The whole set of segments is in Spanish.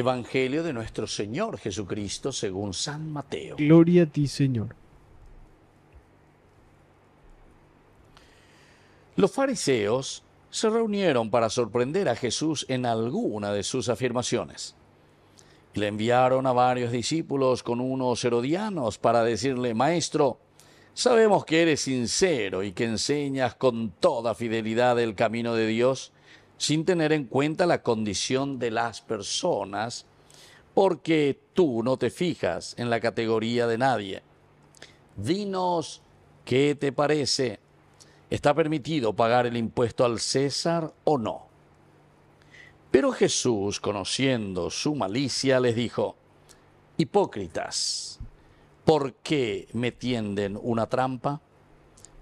Evangelio de nuestro Señor Jesucristo según San Mateo. Gloria a ti, Señor. Los fariseos se reunieron para sorprender a Jesús en alguna de sus afirmaciones. Le enviaron a varios discípulos con unos herodianos para decirle, Maestro, sabemos que eres sincero y que enseñas con toda fidelidad el camino de Dios sin tener en cuenta la condición de las personas, porque tú no te fijas en la categoría de nadie. Dinos, ¿qué te parece? ¿Está permitido pagar el impuesto al César o no? Pero Jesús, conociendo su malicia, les dijo, Hipócritas, ¿por qué me tienden una trampa?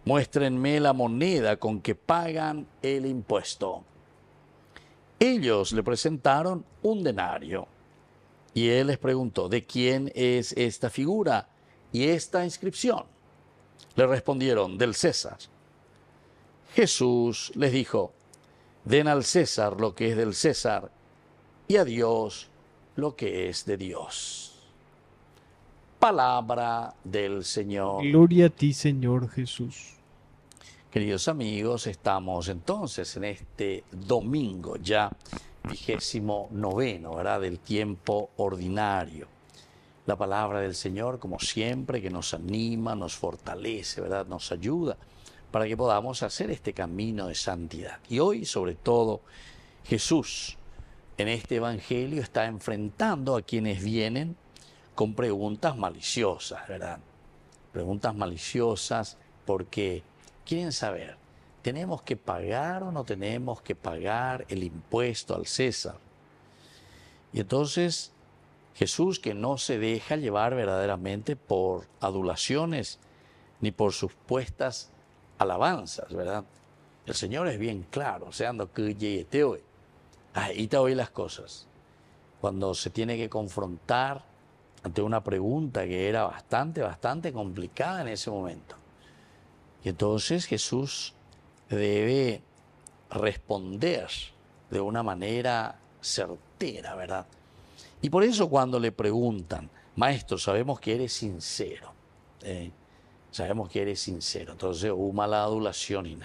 Muéstrenme la moneda con que pagan el impuesto. Ellos le presentaron un denario y él les preguntó, ¿de quién es esta figura y esta inscripción? Le respondieron, del César. Jesús les dijo, den al César lo que es del César y a Dios lo que es de Dios. Palabra del Señor. Gloria a ti, Señor Jesús. Queridos amigos, estamos entonces en este domingo ya vigésimo noveno, ¿verdad? Del tiempo ordinario. La palabra del Señor, como siempre, que nos anima, nos fortalece, ¿verdad? Nos ayuda para que podamos hacer este camino de santidad. Y hoy, sobre todo, Jesús en este Evangelio está enfrentando a quienes vienen con preguntas maliciosas, ¿verdad? Preguntas maliciosas porque quieren saber, ¿tenemos que pagar o no tenemos que pagar el impuesto al César? Y entonces Jesús, que no se deja llevar verdaderamente por adulaciones ni por supuestas alabanzas, ¿verdad? El Señor es bien claro, o sea, ando que hoy, ahí te oí las cosas. Cuando se tiene que confrontar ante una pregunta que era bastante, bastante complicada en ese momento. Y entonces Jesús debe responder de una manera certera, ¿verdad? Y por eso cuando le preguntan, maestro, sabemos que eres sincero, ¿eh? sabemos que eres sincero, entonces huma la adulación,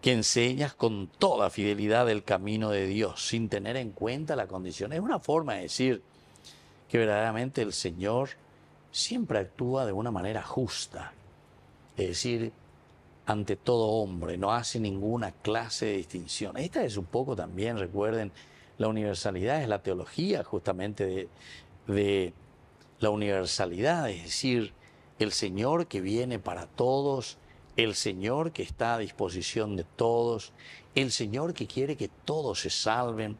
que enseñas con toda fidelidad el camino de Dios, sin tener en cuenta la condición. Es una forma de decir que verdaderamente el Señor siempre actúa de una manera justa es decir, ante todo hombre, no hace ninguna clase de distinción. Esta es un poco también, recuerden, la universalidad es la teología justamente de, la universalidad, es decir, el Señor que viene para todos, el Señor que está a disposición de todos, el Señor que quiere que todos se salven,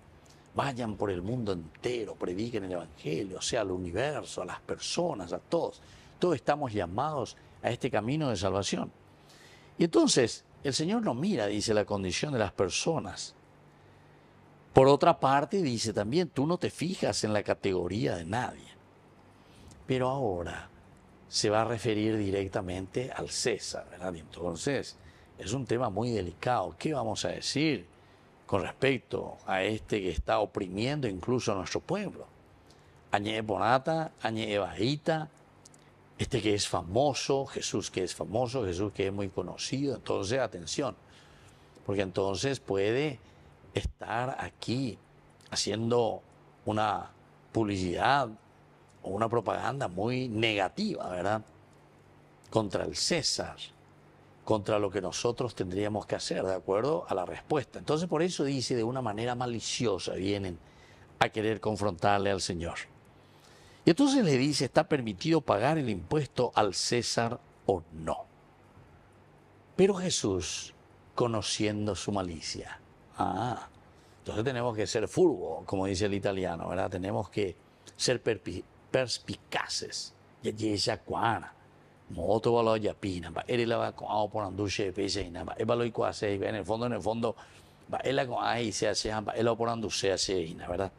vayan por el mundo entero, prediquen el Evangelio, o sea, al universo, a las personas, a todos. Todos estamos llamados a a este camino de salvación. Y entonces el Señor no mira, dice, la condición de las personas. Por otra parte, dice también, tú no te fijas en la categoría de nadie. Pero ahora se va a referir directamente al César, ¿verdad? entonces es un tema muy delicado. ¿Qué vamos a decir con respecto a este que está oprimiendo incluso a nuestro pueblo? Añe Bonata, Añe este que es famoso, Jesús que es famoso, Jesús que es muy conocido. Entonces, atención, porque entonces puede estar aquí haciendo una publicidad o una propaganda muy negativa, ¿verdad? Contra el César, contra lo que nosotros tendríamos que hacer, ¿de acuerdo? A la respuesta. Entonces, por eso dice, de una manera maliciosa vienen a querer confrontarle al Señor entonces le dice, ¿está permitido pagar el impuesto al César o no? Pero Jesús, conociendo su malicia, ah, entonces tenemos que ser furbo, como dice el italiano, ¿verdad? Tenemos que ser perspicaces. Ya cuana. Moto ya pina, va él la va por anduche pese y nada, él y en el fondo en el fondo va él la con ahí se hace, va él por anduche hace y nada, ¿verdad?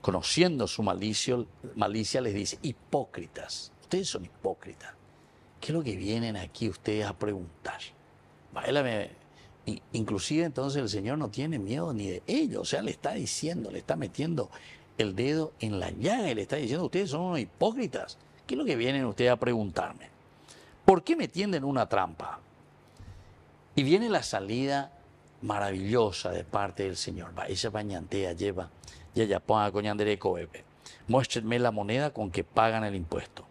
conociendo su malicia, les dice, hipócritas, ustedes son hipócritas. ¿Qué es lo que vienen aquí ustedes a preguntar? Inclusive entonces el Señor no tiene miedo ni de ellos, o sea, le está diciendo, le está metiendo el dedo en la llaga y le está diciendo, ustedes son hipócritas. ¿Qué es lo que vienen ustedes a preguntarme? ¿Por qué me tienden una trampa? Y viene la salida maravillosa de parte del Señor. Esa bañantea lleva, Ya ya ponga coñandereco bebé. Muéstrenme la moneda con que pagan el impuesto.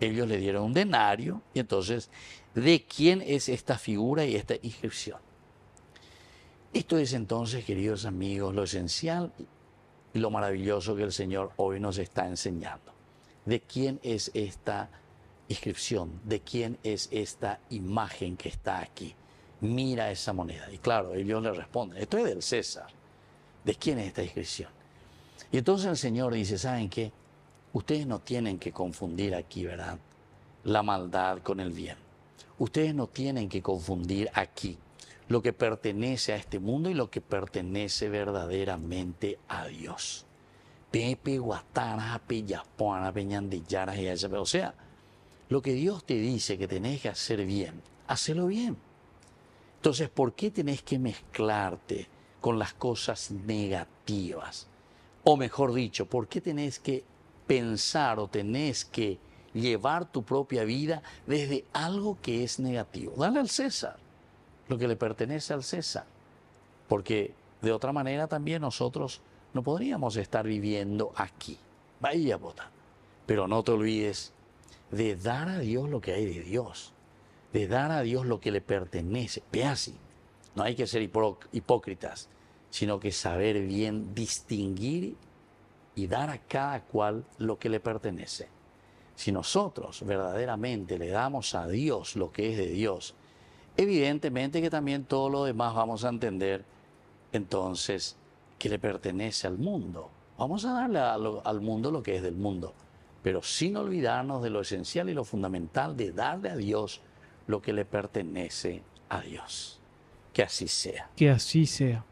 Ellos le dieron un denario y entonces, ¿de quién es esta figura y esta inscripción? Esto es entonces, queridos amigos, lo esencial y lo maravilloso que el Señor hoy nos está enseñando. ¿De quién es esta inscripción? ¿De quién es esta imagen que está aquí? mira esa moneda. Y claro, Dios le responde, esto es del César. ¿De quién es esta inscripción? Y entonces el Señor dice, ¿saben qué? Ustedes no tienen que confundir aquí, ¿verdad? La maldad con el bien. Ustedes no tienen que confundir aquí lo que pertenece a este mundo y lo que pertenece verdaderamente a Dios. Pepe, Guatana, y o sea, lo que Dios te dice que tenés que hacer bien, hacelo bien. Entonces, ¿por qué tenés que mezclarte con las cosas negativas? O mejor dicho, ¿por qué tenés que pensar o tenés que llevar tu propia vida desde algo que es negativo? Dale al César lo que le pertenece al César, porque de otra manera también nosotros no podríamos estar viviendo aquí. ¡Vaya Bota. Pero no te olvides de dar a Dios lo que hay de Dios de dar a Dios lo que le pertenece. Ve así. No hay que ser hipócritas, sino que saber bien distinguir y dar a cada cual lo que le pertenece. Si nosotros verdaderamente le damos a Dios lo que es de Dios, evidentemente que también todo lo demás vamos a entender entonces que le pertenece al mundo. Vamos a darle al mundo lo que es del mundo, pero sin olvidarnos de lo esencial y lo fundamental de darle a Dios lo que le pertenece a Dios. Que así sea. Que así sea.